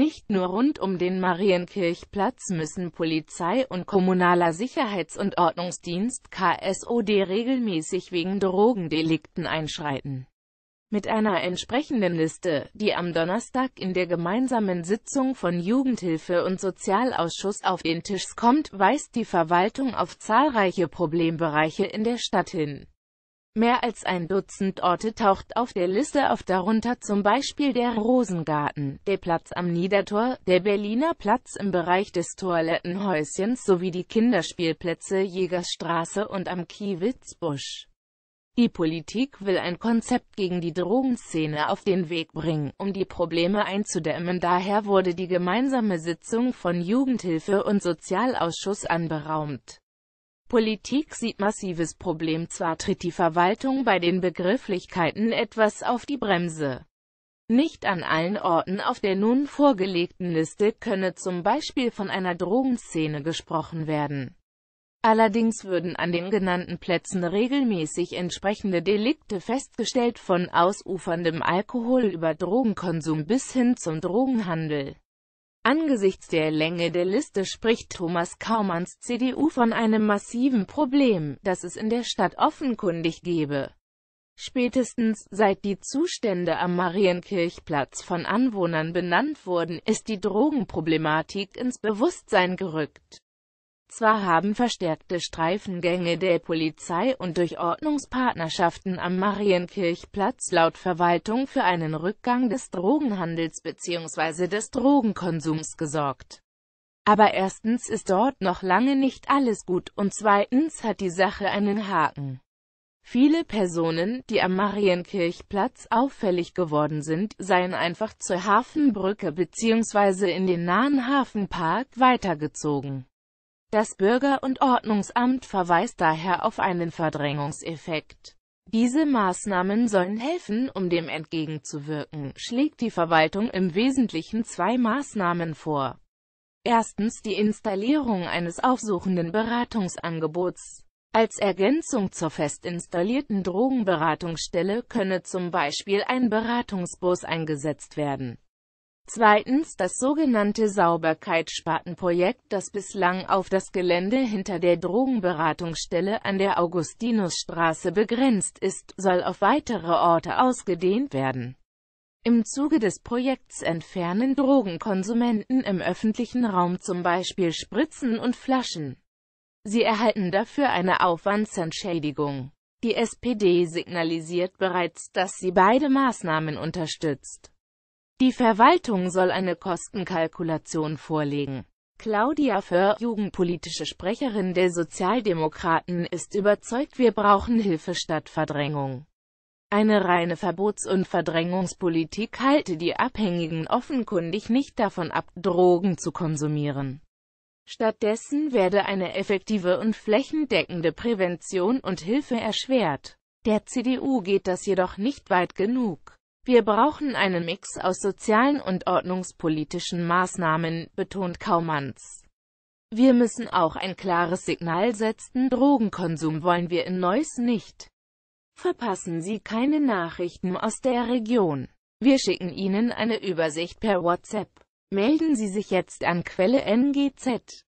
Nicht nur rund um den Marienkirchplatz müssen Polizei und Kommunaler Sicherheits- und Ordnungsdienst KSOD regelmäßig wegen Drogendelikten einschreiten. Mit einer entsprechenden Liste, die am Donnerstag in der gemeinsamen Sitzung von Jugendhilfe und Sozialausschuss auf den Tisch kommt, weist die Verwaltung auf zahlreiche Problembereiche in der Stadt hin. Mehr als ein Dutzend Orte taucht auf der Liste auf, darunter zum Beispiel der Rosengarten, der Platz am Niedertor, der Berliner Platz im Bereich des Toilettenhäuschens sowie die Kinderspielplätze Jägersstraße und am Kiewitzbusch. Die Politik will ein Konzept gegen die Drogenszene auf den Weg bringen, um die Probleme einzudämmen. Daher wurde die gemeinsame Sitzung von Jugendhilfe und Sozialausschuss anberaumt. Politik sieht massives Problem. Zwar tritt die Verwaltung bei den Begrifflichkeiten etwas auf die Bremse. Nicht an allen Orten auf der nun vorgelegten Liste könne zum Beispiel von einer Drogenszene gesprochen werden. Allerdings würden an den genannten Plätzen regelmäßig entsprechende Delikte festgestellt von ausuferndem Alkohol über Drogenkonsum bis hin zum Drogenhandel. Angesichts der Länge der Liste spricht Thomas Kaumanns CDU von einem massiven Problem, das es in der Stadt offenkundig gebe. Spätestens seit die Zustände am Marienkirchplatz von Anwohnern benannt wurden, ist die Drogenproblematik ins Bewusstsein gerückt. Zwar haben verstärkte Streifengänge der Polizei und durch Ordnungspartnerschaften am Marienkirchplatz laut Verwaltung für einen Rückgang des Drogenhandels bzw. des Drogenkonsums gesorgt. Aber erstens ist dort noch lange nicht alles gut und zweitens hat die Sache einen Haken. Viele Personen, die am Marienkirchplatz auffällig geworden sind, seien einfach zur Hafenbrücke bzw. in den nahen Hafenpark weitergezogen. Das Bürger- und Ordnungsamt verweist daher auf einen Verdrängungseffekt. Diese Maßnahmen sollen helfen, um dem entgegenzuwirken, schlägt die Verwaltung im Wesentlichen zwei Maßnahmen vor. Erstens die Installierung eines aufsuchenden Beratungsangebots. Als Ergänzung zur fest installierten Drogenberatungsstelle könne zum Beispiel ein Beratungsbus eingesetzt werden. Zweitens das sogenannte Sauberkeitsspatenprojekt, das bislang auf das Gelände hinter der Drogenberatungsstelle an der Augustinusstraße begrenzt ist, soll auf weitere Orte ausgedehnt werden. Im Zuge des Projekts entfernen Drogenkonsumenten im öffentlichen Raum zum Beispiel Spritzen und Flaschen. Sie erhalten dafür eine Aufwandsentschädigung. Die SPD signalisiert bereits, dass sie beide Maßnahmen unterstützt. Die Verwaltung soll eine Kostenkalkulation vorlegen. Claudia Föhr, jugendpolitische Sprecherin der Sozialdemokraten, ist überzeugt, wir brauchen Hilfe statt Verdrängung. Eine reine Verbots- und Verdrängungspolitik halte die Abhängigen offenkundig nicht davon ab, Drogen zu konsumieren. Stattdessen werde eine effektive und flächendeckende Prävention und Hilfe erschwert. Der CDU geht das jedoch nicht weit genug. Wir brauchen einen Mix aus sozialen und ordnungspolitischen Maßnahmen, betont Kaumanns. Wir müssen auch ein klares Signal setzen, Drogenkonsum wollen wir in Neuss nicht. Verpassen Sie keine Nachrichten aus der Region. Wir schicken Ihnen eine Übersicht per WhatsApp. Melden Sie sich jetzt an Quelle NGZ.